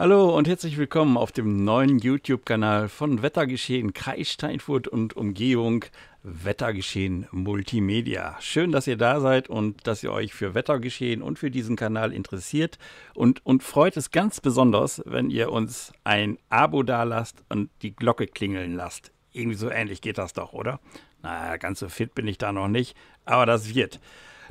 Hallo und herzlich willkommen auf dem neuen YouTube-Kanal von Wettergeschehen Kreis Steinfurt und Umgebung Wettergeschehen Multimedia. Schön, dass ihr da seid und dass ihr euch für Wettergeschehen und für diesen Kanal interessiert und, und freut es ganz besonders, wenn ihr uns ein Abo dalasst und die Glocke klingeln lasst. Irgendwie so ähnlich geht das doch, oder? Na, naja, ganz so fit bin ich da noch nicht, aber das wird.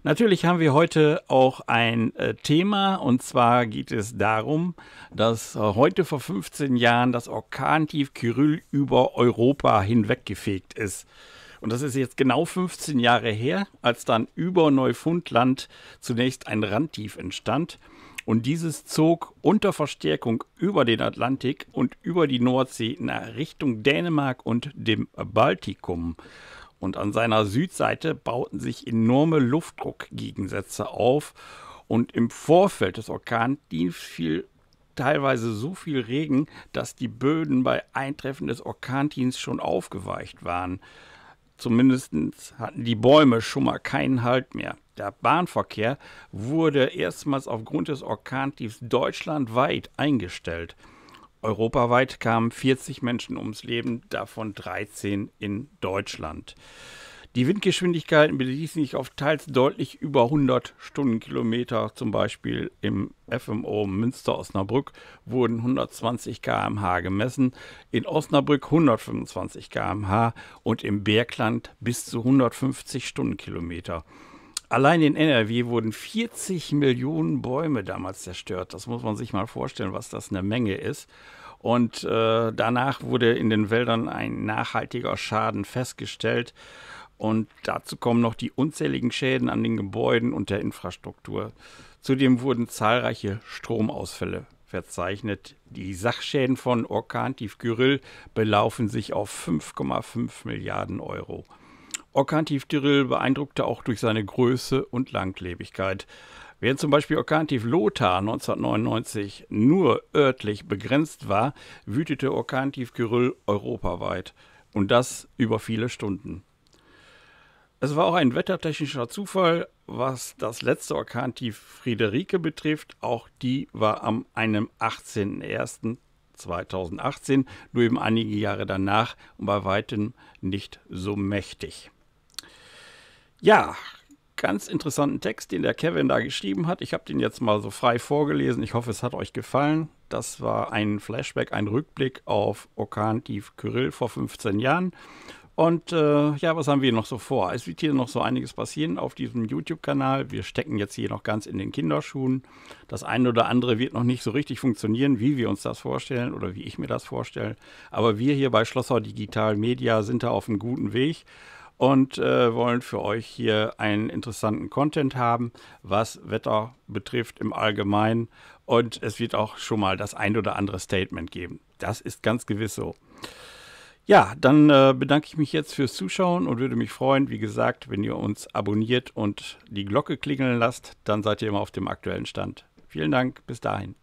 Natürlich haben wir heute auch ein äh, Thema und zwar geht es darum, dass äh, heute vor 15 Jahren das Orkantief Kyrill über Europa hinweggefegt ist. Und das ist jetzt genau 15 Jahre her, als dann über Neufundland zunächst ein Randtief entstand. Und dieses zog unter Verstärkung über den Atlantik und über die Nordsee nach Richtung Dänemark und dem Baltikum und an seiner Südseite bauten sich enorme Luftdruckgegensätze auf und im Vorfeld des Orkandienst fiel teilweise so viel Regen, dass die Böden bei Eintreffen des Orkanteams schon aufgeweicht waren. Zumindest hatten die Bäume schon mal keinen Halt mehr. Der Bahnverkehr wurde erstmals aufgrund des Orkantiefs deutschlandweit eingestellt. Europaweit kamen 40 Menschen ums Leben, davon 13 in Deutschland. Die Windgeschwindigkeiten beließen sich auf teils deutlich über 100 Stundenkilometer. Zum Beispiel im FMO Münster-Osnabrück wurden 120 km/h gemessen, in Osnabrück 125 km/h und im Bergland bis zu 150 Stundenkilometer. Allein in NRW wurden 40 Millionen Bäume damals zerstört. Das muss man sich mal vorstellen, was das eine Menge ist. Und äh, danach wurde in den Wäldern ein nachhaltiger Schaden festgestellt. Und dazu kommen noch die unzähligen Schäden an den Gebäuden und der Infrastruktur. Zudem wurden zahlreiche Stromausfälle verzeichnet. Die Sachschäden von Orkan Tivkyryl belaufen sich auf 5,5 Milliarden Euro. Orkantiv Diril beeindruckte auch durch seine Größe und Langlebigkeit. Während zum Beispiel Orkantief Lothar 1999 nur örtlich begrenzt war, wütete Orkantief Gerüll europaweit. Und das über viele Stunden. Es war auch ein wettertechnischer Zufall, was das letzte Orkantief Friederike betrifft. Auch die war am 18.01.2018, nur eben einige Jahre danach und bei weitem nicht so mächtig. Ja, ganz interessanten Text, den der Kevin da geschrieben hat. Ich habe den jetzt mal so frei vorgelesen. Ich hoffe, es hat euch gefallen. Das war ein Flashback, ein Rückblick auf Orkan Tief Kyrill vor 15 Jahren. Und äh, ja, was haben wir noch so vor? Es wird hier noch so einiges passieren auf diesem YouTube-Kanal. Wir stecken jetzt hier noch ganz in den Kinderschuhen. Das eine oder andere wird noch nicht so richtig funktionieren, wie wir uns das vorstellen oder wie ich mir das vorstelle. Aber wir hier bei Schlosser Digital Media sind da auf einem guten Weg und äh, wollen für euch hier einen interessanten Content haben, was Wetter betrifft im Allgemeinen. Und es wird auch schon mal das ein oder andere Statement geben. Das ist ganz gewiss so. Ja, dann äh, bedanke ich mich jetzt fürs Zuschauen und würde mich freuen, wie gesagt, wenn ihr uns abonniert und die Glocke klingeln lasst, dann seid ihr immer auf dem aktuellen Stand. Vielen Dank, bis dahin.